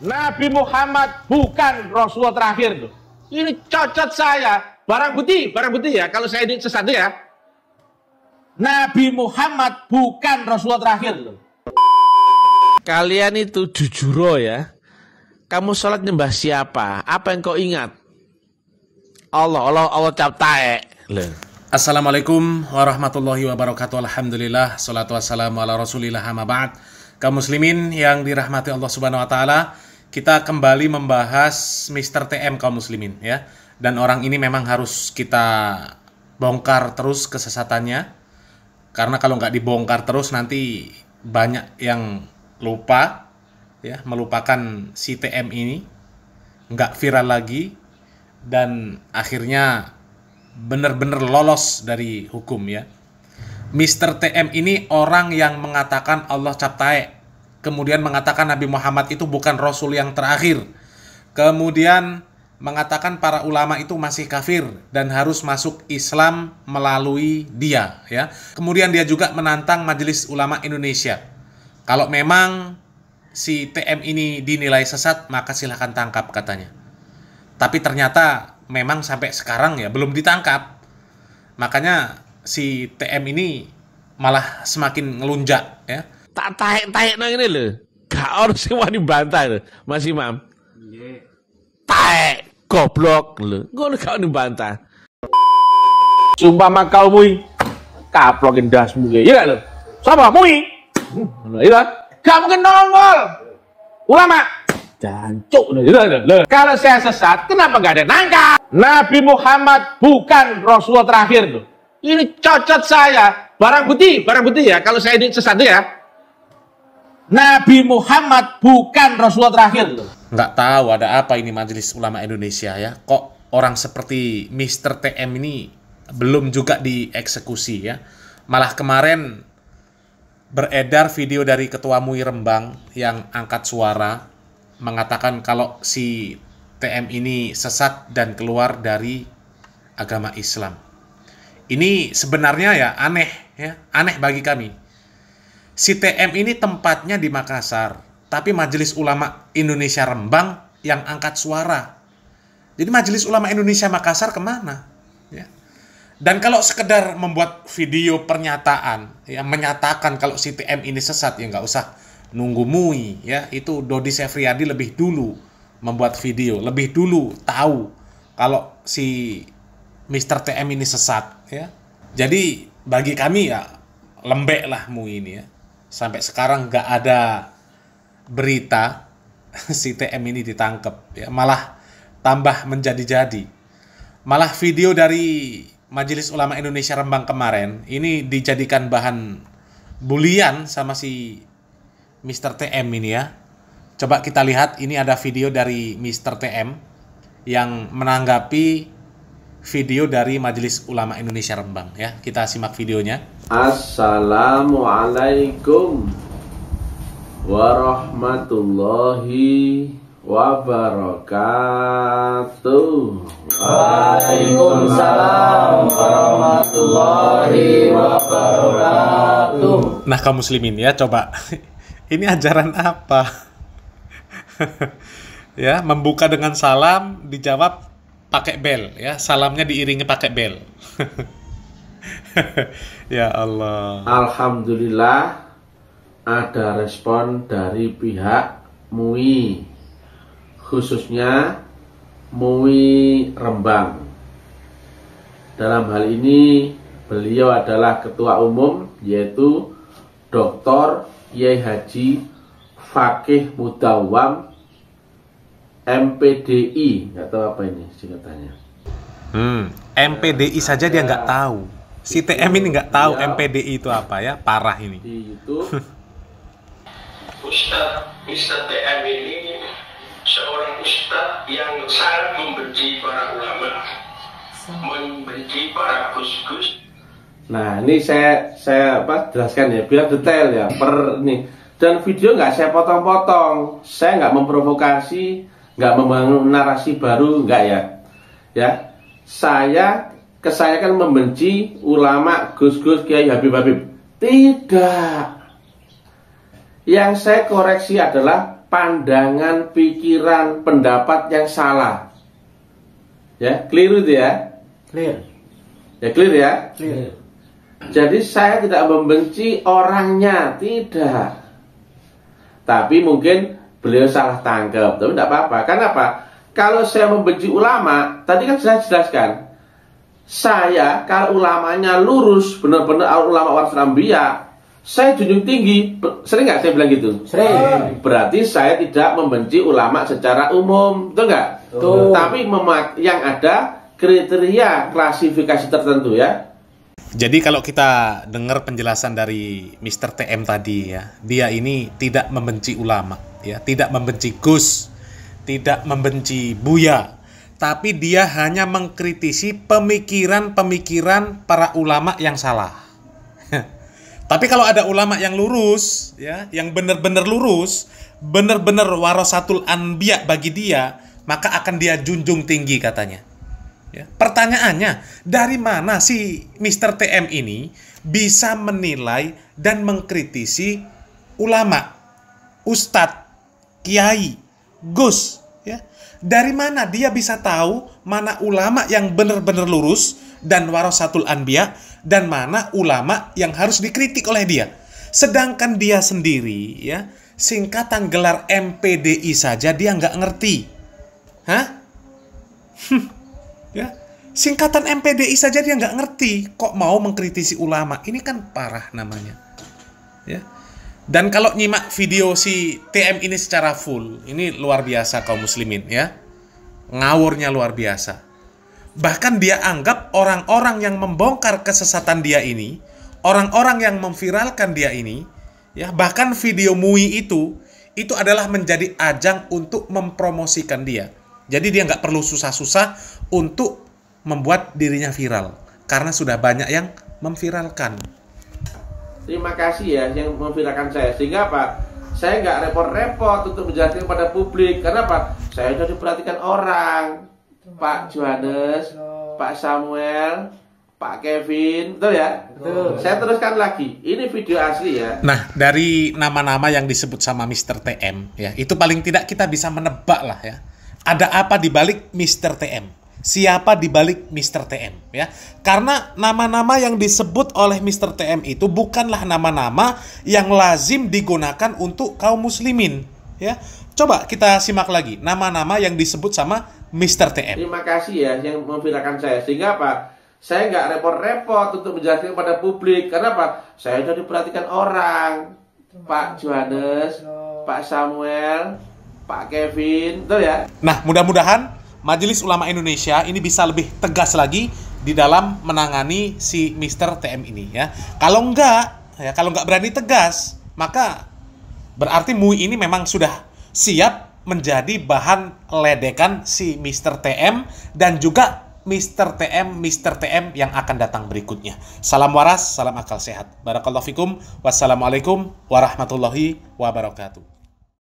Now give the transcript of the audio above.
Nabi Muhammad bukan Rasulullah terakhir tuh. Ini cocot saya. Barang bukti, barang bukti ya. Kalau saya ini sesat ya. Nabi Muhammad bukan Rasulullah terakhir tuh. Kalian itu jujuro ya. Kamu sholat nyembah siapa? Apa yang kau ingat? Allah, Allah, Allah cap taek. Assalamualaikum warahmatullahi wabarakatuh. Alhamdulillah. Salatu wassalamu ala rasulillah ba'd. Kaum muslimin yang dirahmati Allah subhanahu wa ta'ala kita kembali membahas Mr. TM kaum muslimin ya. Dan orang ini memang harus kita bongkar terus kesesatannya. Karena kalau nggak dibongkar terus nanti banyak yang lupa ya melupakan si TM ini nggak viral lagi dan akhirnya benar-benar lolos dari hukum ya. Mr. TM ini orang yang mengatakan Allah captae kemudian mengatakan Nabi Muhammad itu bukan rasul yang terakhir. Kemudian mengatakan para ulama itu masih kafir dan harus masuk Islam melalui dia ya. Kemudian dia juga menantang Majelis Ulama Indonesia. Kalau memang si TM ini dinilai sesat maka silahkan tangkap katanya. Tapi ternyata memang sampai sekarang ya belum ditangkap. Makanya si TM ini malah semakin ngelunjak ya tak taek-taek nang ini loh, Gak harus semua wani bantah lho, Mas Imam. Taek goblok loh, kau harus ono bantah. Sumpah makau mui. Kaplokin dasmu ya. Iya lho. sama mui? lo iya. Kan? Gak mungkin nongol. Ulama Jancuk iya kan? Kalau saya sesat, kenapa gak ada nangka? Nabi Muhammad bukan Rasul terakhir tuh. Ini cocot saya. Barang bukti, barang bukti ya. Kalau saya ini sesat ya, Nabi Muhammad bukan Rasulullah terakhir. Nggak tahu ada apa ini Majelis Ulama Indonesia ya. Kok orang seperti Mr. TM ini belum juga dieksekusi ya. Malah kemarin beredar video dari Ketua MUI Rembang yang angkat suara mengatakan kalau si TM ini sesat dan keluar dari agama Islam. Ini sebenarnya ya aneh ya, aneh bagi kami si TM ini tempatnya di Makassar, tapi Majelis Ulama Indonesia Rembang yang angkat suara. Jadi Majelis Ulama Indonesia Makassar kemana? Ya. Dan kalau sekedar membuat video pernyataan yang menyatakan kalau si TM ini sesat ya nggak usah nunggu MUI ya itu Dodi Sefriadi lebih dulu membuat video lebih dulu tahu kalau si Mr. TM ini sesat ya. Jadi bagi kami ya lembek lah MUI ini ya sampai sekarang nggak ada berita si TM ini ditangkap ya malah tambah menjadi-jadi malah video dari Majelis Ulama Indonesia Rembang kemarin ini dijadikan bahan bulian sama si Mr. TM ini ya coba kita lihat ini ada video dari Mr. TM yang menanggapi video dari Majelis Ulama Indonesia Rembang ya. Kita simak videonya. Assalamualaikum warahmatullahi wabarakatuh. Waalaikumsalam warahmatullahi wabarakatuh. Nah, kaum muslimin ya, coba ini ajaran apa? ya, membuka dengan salam dijawab pakai bel ya salamnya diiringi pakai bel ya Allah Alhamdulillah ada respon dari pihak MUI khususnya MUI Rembang dalam hal ini beliau adalah ketua umum yaitu Dr. Yai Haji Fakih Mudawam MPDI nggak tahu apa ini singkatannya. Hmm, MPDI nah, saja dia nggak tahu. Si TM ini nggak tahu ya, MPDI itu apa ya, parah ini. Di YouTube. Ustaz, Ustaz TM ini seorang ustaz yang sangat membenci para ulama, membenci para gus-gus. Nah, ini saya saya apa jelaskan ya, biar detail ya per ini. Dan video nggak saya potong-potong, saya nggak memprovokasi, nggak membangun narasi baru nggak ya ya saya saya kan membenci ulama gus-gus kiai habib-habib tidak yang saya koreksi adalah pandangan pikiran pendapat yang salah ya keliru itu ya clear ya clear ya clear jadi saya tidak membenci orangnya tidak tapi mungkin beliau salah tangkap tapi tidak apa-apa karena apa kalau saya membenci ulama tadi kan saya jelaskan saya kalau ulamanya lurus benar-benar ulama waris Ambia saya junjung tinggi sering nggak saya bilang gitu sering berarti saya tidak membenci ulama secara umum tuh nggak Tuh. tapi memak yang ada kriteria klasifikasi tertentu ya jadi kalau kita dengar penjelasan dari Mr. TM tadi ya, dia ini tidak membenci ulama ya tidak membenci Gus tidak membenci Buya tapi dia hanya mengkritisi pemikiran-pemikiran para ulama yang salah tapi kalau ada ulama yang lurus ya yang benar-benar lurus benar-benar warasatul anbiya bagi dia maka akan dia junjung tinggi katanya Ya. Pertanyaannya, dari mana si Mr. TM ini bisa menilai dan mengkritisi ulama, ustadz, kiai, gus, ya. Dari mana dia bisa tahu mana ulama yang benar-benar lurus dan warasatul anbiya dan mana ulama yang harus dikritik oleh dia? Sedangkan dia sendiri ya, singkatan gelar MPDI saja dia nggak ngerti. Hah? Hmm, ya. Singkatan MPDI saja dia nggak ngerti kok mau mengkritisi ulama. Ini kan parah namanya. Ya dan kalau nyimak video si TM ini secara full, ini luar biasa kaum muslimin ya. Ngawurnya luar biasa. Bahkan dia anggap orang-orang yang membongkar kesesatan dia ini, orang-orang yang memviralkan dia ini, ya bahkan video MUI itu itu adalah menjadi ajang untuk mempromosikan dia. Jadi dia nggak perlu susah-susah untuk membuat dirinya viral karena sudah banyak yang memviralkan terima kasih ya yang memviralkan saya sehingga apa saya nggak repot-repot untuk menjelaskan kepada publik karena apa saya sudah diperhatikan orang Pak Johannes Pak Samuel Pak Kevin, betul ya? Betul. Saya teruskan lagi. Ini video asli ya. Nah, dari nama-nama yang disebut sama Mr. TM ya, itu paling tidak kita bisa menebak lah ya. Ada apa di balik Mr. TM? siapa di balik Mr. TM ya. Karena nama-nama yang disebut oleh Mr. TM itu bukanlah nama-nama yang lazim digunakan untuk kaum muslimin ya. Coba kita simak lagi nama-nama yang disebut sama Mr. TM. Terima kasih ya yang memviralkan saya. Sehingga apa? Saya nggak repot-repot untuk menjelaskan kepada publik. Karena apa? Saya sudah diperhatikan orang. Pak Johannes, Pak Samuel, Pak Kevin, betul ya? Nah, mudah-mudahan Majelis Ulama Indonesia ini bisa lebih tegas lagi di dalam menangani si Mister TM ini ya. Kalau enggak ya kalau enggak berani tegas maka berarti MUI ini memang sudah siap menjadi bahan ledekan si Mister TM dan juga Mister TM, Mister TM yang akan datang berikutnya. Salam waras, salam akal sehat. Barakallahu fikum. Wassalamualaikum warahmatullahi wabarakatuh.